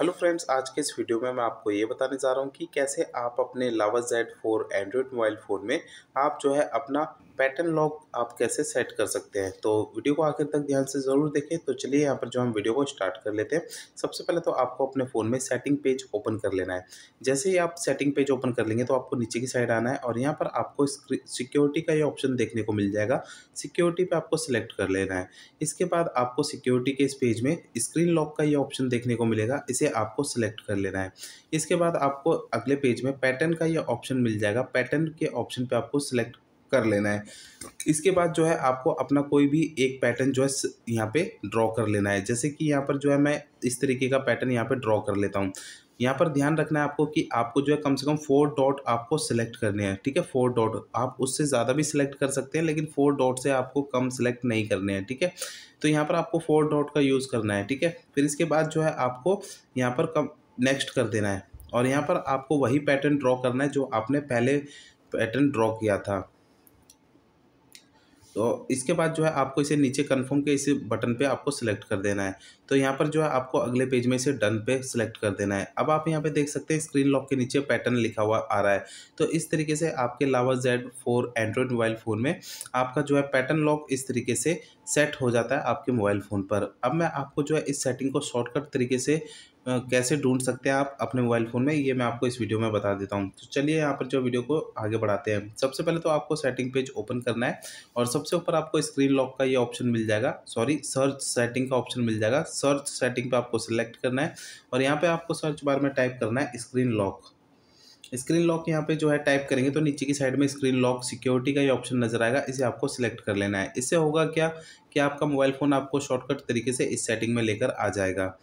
hello friends आज के इस वीडियो में मैं आपको ये बताने जा रहा हूँ कि कैसे आप अपने Lava Z four Android mobile phone में आप जो है अपना पैटर्न लॉक आप कैसे सेट कर सकते हैं तो वीडियो को आखिर तक ध्यान से ज़रूर देखें तो चलिए यहाँ पर जो हम वीडियो को स्टार्ट कर लेते हैं सबसे पहले तो आपको अपने फ़ोन में सेटिंग पेज ओपन कर लेना है जैसे ही आप सेटिंग पेज ओपन कर लेंगे तो आपको नीचे की साइड आना है और यहाँ पर आपको सिक्योरिटी का ये ऑप्शन देखने को मिल जाएगा सिक्योरिटी पर आपको सिलेक्ट कर लेना है इसके बाद आपको सिक्योरिटी के इस पेज में स्क्रीन लॉक का ये ऑप्शन देखने को मिलेगा इसे इसे आपको सिलेक्ट कर लेना है इसके बाद आपको अगले पेज में पैटर्न का ये ऑप्शन मिल जाएगा पैटर्न के ऑप्शन पे आपको सिलेक्ट कर लेना है इसके बाद जो है आपको अपना कोई भी एक पैटर्न जो है यहाँ पे ड्रॉ कर लेना है जैसे कि यहाँ पर जो है मैं इस तरीके का पैटर्न यहाँ पे ड्रॉ कर लेता हूँ यहाँ पर ध्यान रखना है आपको कि आपको जो है कम से कम फोर डॉट आपको सिलेक्ट करने हैं ठीक है फोर डॉट आप उससे ज़्यादा भी सिलेक्ट कर सकते हैं लेकिन फोर डॉट से आपको कम सेलेक्ट नहीं करने हैं ठीक है तो यहाँ पर आपको फोर डॉट का यूज़ करना है ठीक है फिर इसके बाद जो है आपको यहाँ पर कम नेक्स्ट कर देना है और यहाँ पर आपको वही पैटर्न ड्रॉ करना है जो आपने पहले पैटर्न ड्रॉ किया था तो इसके बाद जो है आपको इसे नीचे कन्फर्म के इस बटन पे आपको सिलेक्ट कर देना है तो यहाँ पर जो है आपको अगले पेज में इसे डन पे सिलेक्ट कर देना है अब आप यहाँ पे देख सकते हैं स्क्रीन लॉक के नीचे पैटर्न लिखा हुआ आ रहा है तो इस तरीके से आपके Lava Z four Android mobile phone में आपका जो है पैटर्न लॉक इस तरीके से सेट हो जाता है आपके मोबाइल फ़ोन पर अब मैं आपको जो है इस सेटिंग को शॉर्टकट तरीके से कैसे ढूंढ सकते हैं आप अपने मोबाइल फ़ोन में ये मैं आपको इस वीडियो में बता देता हूँ तो चलिए यहाँ पर जो वीडियो को आगे बढ़ाते हैं सबसे पहले तो आपको सेटिंग पेज ओपन करना है और सबसे ऊपर आपको स्क्रीन लॉक का ये ऑप्शन मिल जाएगा सॉरी सर्च सेटिंग का ऑप्शन मिल जाएगा सर्च सेटिंग पर आपको सिलेक्ट करना है और यहाँ पर आपको सर्च बार में टाइप करना है स्क्रीन लॉक स्क्रीन लॉक यहाँ पे जो है टाइप करेंगे तो नीचे की साइड में स्क्रीन लॉक सिक्योरिटी का ये ऑप्शन नजर आएगा इसे आपको सिलेक्ट कर लेना है इससे होगा क्या कि आपका मोबाइल फ़ोन आपको शॉर्टकट तरीके से इस सेटिंग में लेकर आ जाएगा